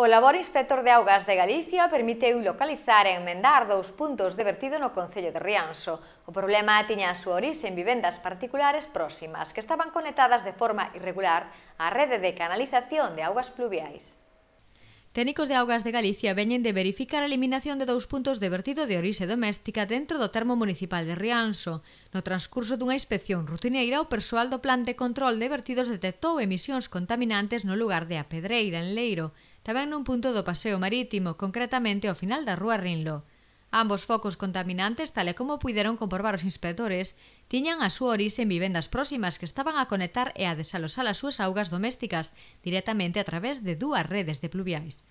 O labor inspector de augas de Galicia permiteu localizar e enmendar dous puntos de vertido no Concello de Rianxo. O problema tiña a súa orixe en vivendas particulares próximas que estaban conectadas de forma irregular á rede de canalización de augas pluviais. Técnicos de Augas de Galicia veñen de verificar a eliminación de dous puntos de vertido de orixe doméstica dentro do termo municipal de Rianxo. No transcurso dunha inspección rutineira, o persoal do plan de control de vertidos detectou emisións contaminantes no lugar de A Pedreira, en Leiro, tamén nun punto do paseo marítimo, concretamente ao final da rúa Rinlo. Ambos focos contaminantes, tal e como puideron comprobar os inspectores, tiñan a súa orixe en vivendas próximas que estaban a conectar e a desalosar as súas augas domésticas directamente a través de dúas redes de pluviais.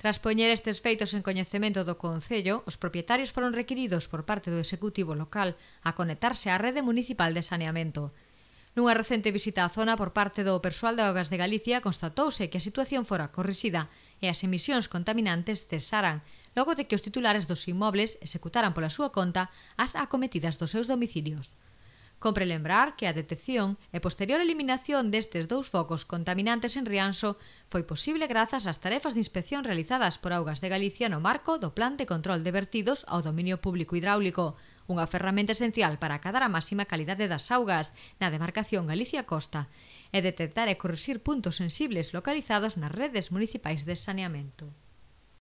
Tras poñer estes feitos en coñecemento do Concello, os propietarios foron requiridos por parte do Executivo local a conectarse á rede municipal de saneamento. Nunha recente visita á zona por parte do persoal de Augas de Galicia constatouse que a situación fora corrixida e as emisións contaminantes cesaran, logo de que os titulares dos inmobles executaran pola súa conta as acometidas dos seus domicilios. Compre lembrar que a detección e posterior eliminación destes dous focos contaminantes en Rianxo foi posible grazas ás tarefas de inspección realizadas por Augas de Galicia no marco do Plan de Control de Vertidos ao Dominio Público Hidráulico, unha ferramenta esencial para acadar a máxima calidade das augas na demarcación Galicia Costa e detectar e corrixir puntos sensibles localizados nas redes municipais de saneamento.